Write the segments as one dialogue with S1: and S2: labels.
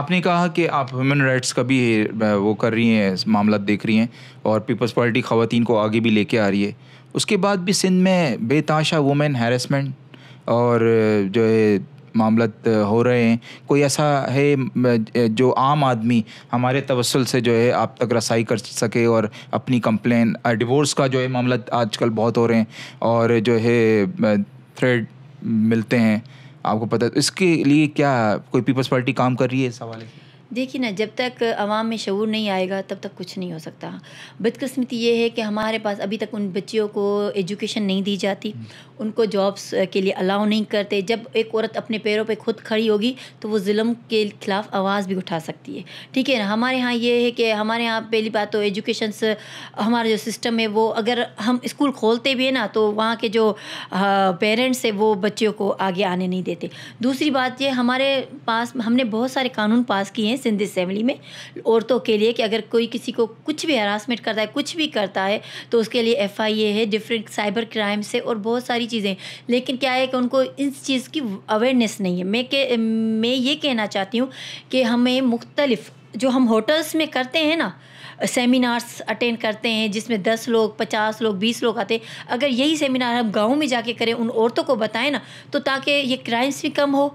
S1: आपने कहा कि आप ह्यूमन राइट्स का भी वो कर रही हैं मामला देख रही हैं और पीपल्स पार्टी ख़वान को आगे भी लेके आ रही है उसके बाद भी सिंध में बेताशा वुमेन हैरेसमेंट और जो है मामला हो रहे हैं कोई ऐसा है जो आम आदमी हमारे तवसल से जो है आप तक रसाई कर सके और अपनी कंप्लेन डिवोर्स का जो है मामला आजकल बहुत हो रहे हैं और जो है थ्रेड मिलते हैं आपको पता है इसके लिए क्या कोई पीपल्स पार्टी काम कर रही है सवाल है
S2: देखिए ना जब तक आवाम में शूर नहीं आएगा तब तक कुछ नहीं हो सकता बदकस्मती ये है कि हमारे पास अभी तक उन बच्चियों को एजुकेशन नहीं दी जाती हम्म। उनको जॉब्स के लिए अलाउ नहीं करते जब एक औरत अपने पैरों पे खुद खड़ी होगी तो वो म के ख़िलाफ़ आवाज़ भी उठा सकती है ठीक है ना हमारे यहाँ ये है कि हमारे यहाँ पहली बात तो एजुकेशन हमारा जो सिस्टम है वो अगर हम स्कूल खोलते भी हैं ना तो वहाँ के जो पेरेंट्स है वो बच्चों को आगे आने नहीं देते दूसरी बात ये हमारे पास हमने बहुत सारे कानून पास किए हैं सिंधी असम्बली में औरतों के लिए कि अगर कोई किसी को कुछ भी हरासमेंट करता है कुछ भी करता है तो उसके लिए एफ आई ए है डिफरेंट साइबर क्राइम से और बहुत सारी चीज़ें लेकिन क्या है कि उनको इस चीज़ की अवेयरनेस नहीं है मैं के मैं ये कहना चाहती हूँ कि हमें मुख्तलिफ़ जो हम होटल्स में करते हैं ना सेमिनार्स अटेंड करते हैं जिसमें दस लोग पचास लोग बीस लोग आते हैं अगर यही सेमिनार हम गाँव में जाके करें उन औरतों को बताएं ना तो ताकि ये क्राइम्स भी कम हो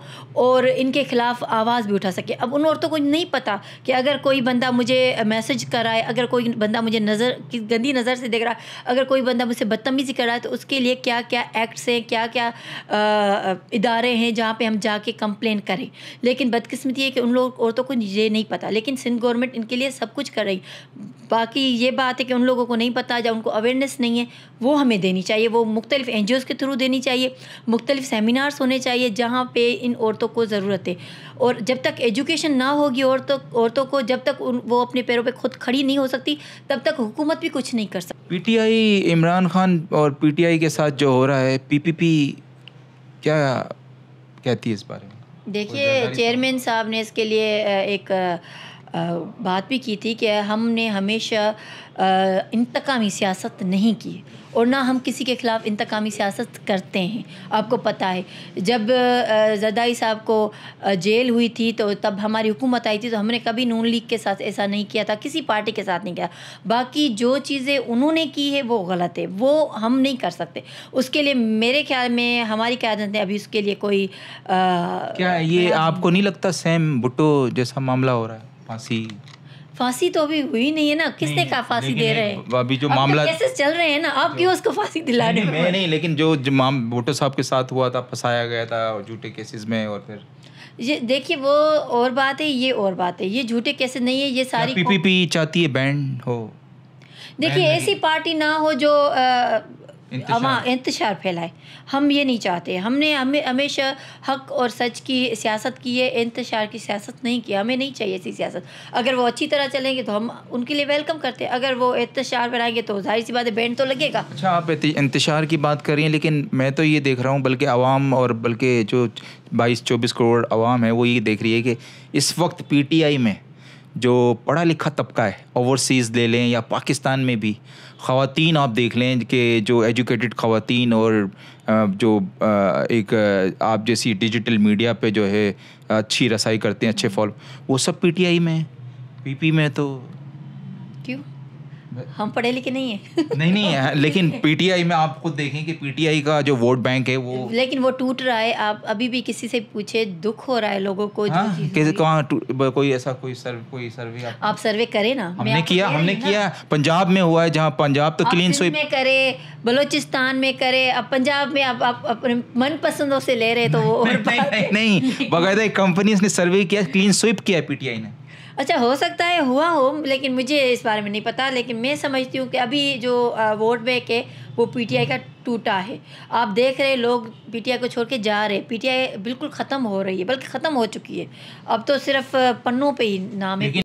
S2: और इनके ख़िलाफ़ आवाज़ भी उठा सके अब उन औरतों को नहीं पता कि अगर कोई बंदा मुझे मैसेज कराए अगर कोई बंदा मुझे नज़र गंदी नज़र से देख रहा है अगर कोई बंदा मुझसे बदतमीज़ी कर रहा है तो उसके लिए क्या क्या एक्ट्स हैं क्या क्या इदारे हैं जहाँ पर हम जाके कंप्लेन करें लेकिन बदकस्मती है कि उन लोग औरतों को ये नहीं पता लेकिन लेकिन सिंध गवर्नमेंट इनके लिए सब कुछ कर रही बाकी ये बात है कि उन लोगों को नहीं पता या उनको अवेयरनेस नहीं है वो हमें देनी चाहिए वो मुख्तलिफ एन के थ्रू देनी चाहिए मुख्तलिफ सेमिनार्स होने चाहिए जहाँ पे इन औरतों को ज़रूरत है और जब तक एजुकेशन ना होगी औरतों औरतों को जब तक वो अपने पैरों पर पे खुद खड़ी नहीं हो सकती तब तक हुकूमत भी कुछ नहीं कर सकती
S1: पीटीआई इमरान खान और पीटीआई के साथ जो हो रहा है पीपीपी क्या कहती है इस बारे में
S2: देखिए चेयरमैन साहब ने इसके लिए एक आ, बात भी की थी कि हमने हमेशा इंतकामी सियासत नहीं की और ना हम किसी के ख़िलाफ़ इंतकामी सियासत करते हैं आपको पता है जब जदाई साहब को जेल हुई थी तो तब हमारी हुकूमत आई थी तो हमने कभी नून लीग के साथ ऐसा नहीं किया था किसी पार्टी के साथ नहीं किया बाकी जो चीज़ें उन्होंने की है वो गलत है वो हम नहीं कर सकते उसके लिए मेरे ख्याल में हमारी क्यादत ने अभी उसके लिए कोई आ, क्या ये आपको
S1: नहीं लगता सेम भुट्टो जैसा मामला हो रहा है फांसी
S2: फांसी तो अभी हुई नहीं है ना किसने कहा फांसी दे रहे हैं
S1: अभी जो मामला केसेस
S2: तो चल रहे हैं ना आप क्यों उसको फांसी दिला रहे हैं नहीं
S1: लेकिन जो, जो माम वोटर साहब के साथ हुआ था फंसाया गया था झूठे केसेस में और फिर
S2: ये देखिए वो और बात है ये और बात है ये झूठे केसेस नहीं है ये सारी पीपीपी
S1: चाहती है बैंड हो
S2: देखिए ऐसी पार्टी ना हो जो
S1: इंतजार
S2: फैलाए हम ये नहीं चाहते हमने हमें हमेशा हक और सच की सियासत की है इंतशार की सियासत नहीं की हमें नहीं चाहिए ऐसी सियासत अगर वो अच्छी तरह चलेंगे तो हम उनके लिए वेलकम करते हैं अगर वो इंतजार बनाएंगे तो जाहिर सी बात है बैंड तो लगेगा
S1: अच्छा आप इंतशार की बात कर रही हैं लेकिन मैं तो ये देख रहा हूँ बल्कि आवाम और बल्कि जो बाईस चौबीस करोड़ आवाम है वो ये देख रही है कि इस वक्त आई में जो पढ़ा लिखा तबका है ओवरसीज़ ले लें या पाकिस्तान में भी ख़वान आप देख लें कि जो एजुकेटेड ख़वान और जो एक आप जैसी डिजिटल मीडिया पे जो है अच्छी रसाई करते हैं अच्छे फॉलो वो सब पीटीआई में पीपी में तो
S2: क्यों हम पढ़े लिखे नहीं है
S1: नहीं नहीं है, हाँ, लेकिन पीटीआई में आप खुद देखें कि पीटीआई का जो वोट बैंक है वो
S2: लेकिन वो टूट रहा है आप अभी भी किसी से पूछे दुख हो रहा है लोगों को हाँ,
S1: कैसे कहाँ कोई ऐसा कोई सर्वे कोई सर्वे आप,
S2: आप सर्वे करें ना हमने
S1: किया हमने किया पंजाब में हुआ है जहाँ पंजाब तो क्लीन स्वीप में
S2: करे बलोचिस्तान में करे अब पंजाब में आप आप अपने मन पसंदों से ले रहे तो वो
S1: नहीं बाकायदा एक कंपनी ने सर्वे किया क्लीन स्वीप किया पीटीआई ने
S2: अच्छा हो सकता है हुआ हो लेकिन मुझे इस बारे में नहीं पता लेकिन मैं समझती हूँ कि अभी जो वोट बैंक है वो पीटीआई का टूटा है आप देख रहे लोग पीटीआई को छोड़ के जा रहे पीटीआई बिल्कुल ख़त्म हो रही है बल्कि ख़त्म हो चुकी है अब तो सिर्फ पन्नों पे ही नाम है